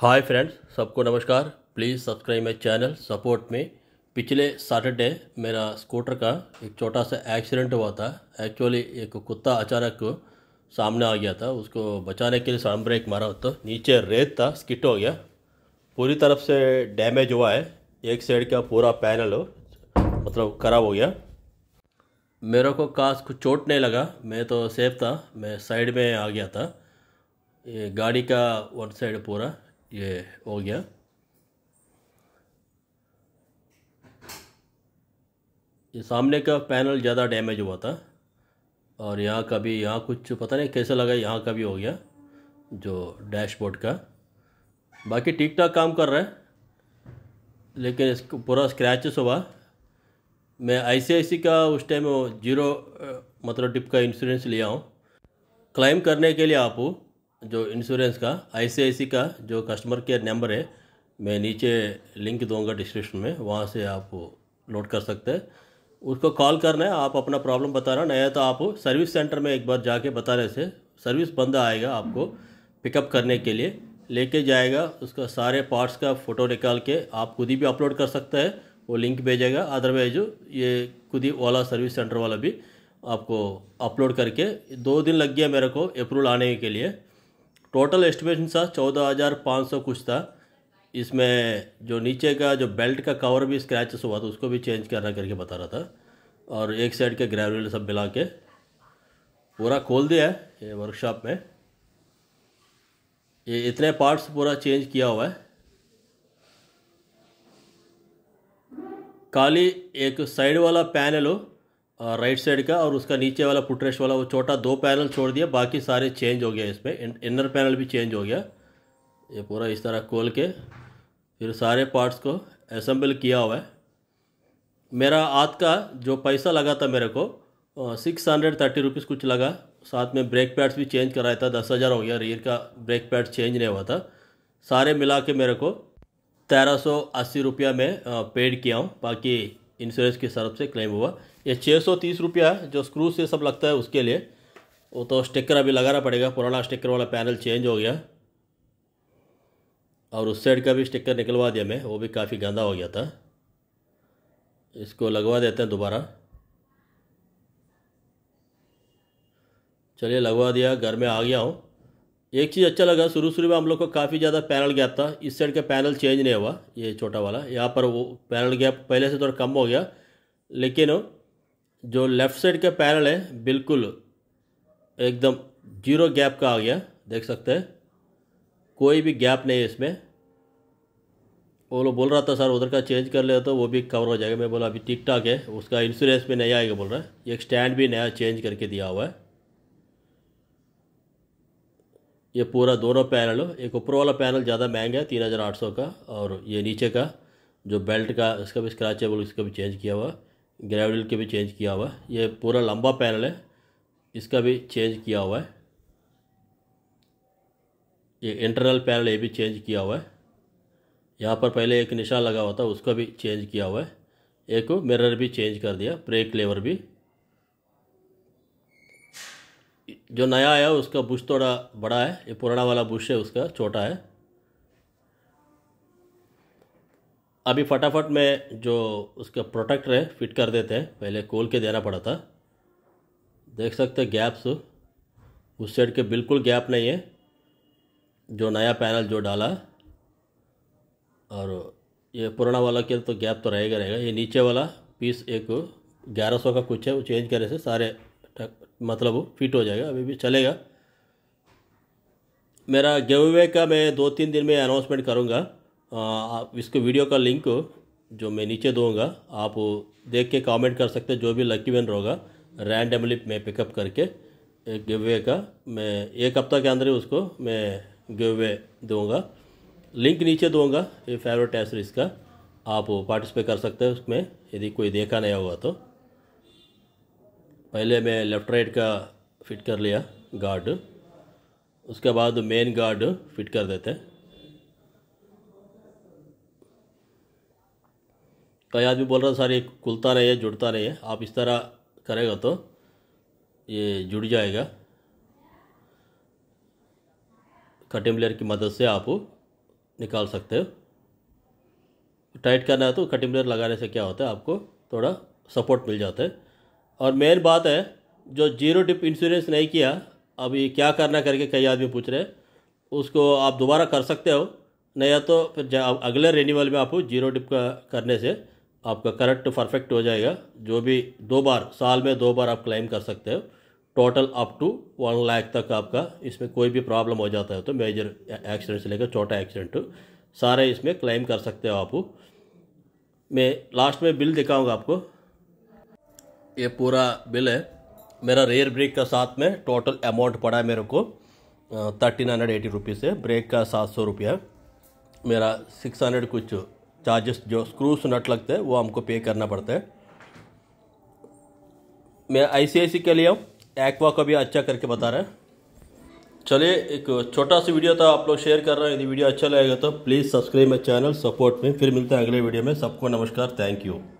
हाय friends सबको नमस्कार please subscribe my channel support में पिछले सैटरडे मेरा स्कूटर का एक छोटा सा एक्सीडेंट हुआ था एक्चुअली एक कुत्ता अचानक सामने आ गया था उसको बचाने के लिए सड़म ब्रेक मारा तो नीचे रेत था स्किट हो गया पूरी तरफ से डैमेज हुआ है एक साइड का पूरा पैनल हो मतलब खराब हो गया मेरे को कास कुछ चोट नहीं लगा मैं तो सेफ था मैं साइड में आ गया था ये गाड़ी का वन साइड पूरा ये हो गया ये सामने का पैनल ज़्यादा डैमेज हुआ था और यहाँ का भी यहाँ कुछ पता नहीं कैसे लगा यहाँ का भी हो गया जो डैशबोर्ड का बाकी ठीक ठाक काम कर रहा है लेकिन इसको पूरा स्क्रैचेस हुआ मैं आई का उस टाइम जीरो मतलब डिप का इंश्योरेंस लिया हूँ क्लाइम करने के लिए आप जो इंश्योरेंस का आईसीआईसी का जो कस्टमर केयर नंबर है मैं नीचे लिंक दूंगा डिस्क्रिप्शन में वहाँ से आप नोट कर सकते हैं उसको कॉल करना है आप अपना प्रॉब्लम बताना नया तो आप सर्विस सेंटर में एक बार जाके बता रहे थे सर्विस बंदा आएगा आपको पिकअप करने के लिए लेके जाएगा उसका सारे पार्ट्स का फ़ोटो निकाल के आप खुद ही भी अपलोड कर सकते हैं वो लिंक भेजेगा अदरवाइज ये खुद ही ओला सर्विस सेंटर वाला भी आपको अपलोड करके दो दिन लग गया मेरे को अप्रूवल आने के लिए टोटल एस्टिमेशन था चौदह हज़ार पाँच सौ कुछ था इसमें जो नीचे का जो बेल्ट का कवर भी स्क्रैचेस हुआ था उसको भी चेंज करना करके बता रहा था और एक साइड के ग्रेवल सब मिला के पूरा खोल दिया है ये वर्कशॉप में ये इतने पार्ट्स पूरा चेंज किया हुआ है खाली एक साइड वाला पैनल हो राइट साइड का और उसका नीचे वाला फुटरेस्ट वाला वो छोटा दो पैनल छोड़ दिया बाकी सारे चेंज हो गया इसमें इनर पैनल भी चेंज हो गया ये पूरा इस तरह खोल के फिर सारे पार्ट्स को असम्बल किया हुआ है मेरा आज का जो पैसा लगा था मेरे को सिक्स हंड्रेड थर्टी रुपीज़ कुछ लगा साथ में ब्रेक पैड्स भी चेंज कराया था दस हज़ार हो गया रियर का ब्रेक पैड चेंज नहीं हुआ था सारे मिला के मेरे को तेरह सौ अस्सी रुपया में पेड किया हूँ बाकी इंश्योरेंस की तरफ से क्लेम हुआ ये छः सौ तीस रुपया जो स्क्रू से सब लगता है उसके लिए वो तो स्टिकर अभी लगाना पड़ेगा पुराना स्टिकर वाला पैनल चेंज हो गया और उस साइड का भी स्टिकर निकलवा दिया मैं वो भी काफ़ी गंदा हो गया था इसको लगवा देते हैं दोबारा चलिए लगवा दिया घर में आ गया हूँ एक चीज़ अच्छा लगा शुरू शुरू में हम लोग को काफ़ी ज़्यादा पैनल गैप था इस साइड का पैनल चेंज नहीं हुआ ये छोटा वाला यहाँ पर वो पैनल गैप पहले से थोड़ा कम हो गया लेकिन जो लेफ़्ट साइड का पैनल है बिल्कुल एकदम जीरो गैप का आ गया देख सकते हैं कोई भी गैप नहीं है इसमें वो लोग बोल रहा था सर उधर का चेंज कर लिया तो वो भी कवर हो जाएगा मैं बोला अभी ठीक ठाक है उसका इंश्योरेंस भी नया आएगा बोल रहा है एक स्टैंड भी नया चेंज करके दिया हुआ है ये पूरा दोनों पैनल एक ऊपर वाला पैनल ज़्यादा महंगा है तीन हज़ार आठ सौ का और ये नीचे का जो बेल्ट का इसका भी स्क्रैच है वो इसका भी चेंज किया हुआ ग्रेविडल के भी चेंज किया हुआ ये पूरा लंबा पैनल है इसका भी चेंज किया हुआ है ये इंटरनल पैनल ये भी चेंज किया हुआ है यहाँ पर पहले एक निशान लगा हुआ था उसका भी चेंज किया हुआ है एक मिरर भी चेंज कर दिया ब्रेक लेवर भी जो नया आया उसका बुश थोड़ा बड़ा है ये पुराना वाला बुश है उसका छोटा है अभी फटाफट में जो उसका प्रोडक्ट है फिट कर देते हैं पहले कोल के देना पड़ा था देख सकते हैं गैप्स उस साइड के बिल्कुल गैप नहीं है जो नया पैनल जो डाला और ये पुराना वाला के तो गैप तो रहेगा रहेगा ये नीचे वाला पीस एक ग्यारह सौ का कुछ है वो चेंज करे से सारे मतलब फिट हो जाएगा अभी भी चलेगा मेरा गेवे का मैं दो तीन दिन में अनाउंसमेंट करूँगा आप इसको वीडियो का लिंक जो मैं नीचे दूँगा आप देख के कमेंट कर सकते जो भी लकी वन होगा रैंडमली मैं पिकअप करके एक गिवे का मैं एक हफ्ता के अंदर ही उसको मैं गेवे दूँगा लिंक नीचे दूँगा ये फेवरेट एसरीज़ का आप पार्टिसिपेट कर सकते हैं उसमें यदि कोई देखा नहीं हुआ तो पहले मैं लेफ्ट राइट का फिट कर लिया गार्ड उसके बाद मेन गार्ड फिट कर देते हैं कई तो आदमी बोल रहा सर ये खुलता नहीं है जुड़ता नहीं है आप इस तरह करेगा तो ये जुड़ जाएगा कटिंग ब्लेयर की मदद से आप निकाल सकते हो टाइट करना है तो कटिंग ब्लेयर लगाने से क्या होता है आपको थोड़ा सपोर्ट मिल जाता है और मेन बात है जो जीरो टिप इंश्योरेंस नहीं किया अभी क्या करना करके कई आदमी पूछ रहे हैं उसको आप दोबारा कर सकते हो नहीं या तो फिर अगले रेन्यूअल में आप जीरो टिप का करने से आपका करेक्ट परफेक्ट हो जाएगा जो भी दो बार साल में दो बार आप क्लेम कर सकते हो total up to one lakh तक आपका इसमें कोई भी प्रॉब्लम हो जाता है तो मेजर एक्सीडेंट से लेकर छोटा एक्सीडेंट सारे इसमें क्लेम कर सकते हो आप मैं लास्ट में बिल दिखाऊंगा आपको ये पूरा बिल है मेरा रेयर ब्रेक का साथ में टोटल अमाउंट पड़ा है मेरे को थर्टीन हंड्रेड एटी रुपीज़ है ब्रेक का सात सौ रुपया मेरा सिक्स हंड्रेड कुछ चार्जेस जो स्क्रूस नट लगते हैं वो हमको पे करना पड़ता है मैं आई के लिए एक्वा का भी अच्छा करके बता रहा है चलिए एक छोटा सा वीडियो था आप लोग शेयर कर रहे हैं यदि वीडियो अच्छा लगेगा तो please subscribe my channel support में फिर मिलते हैं अगले वीडियो में सबको नमस्कार थैंक यू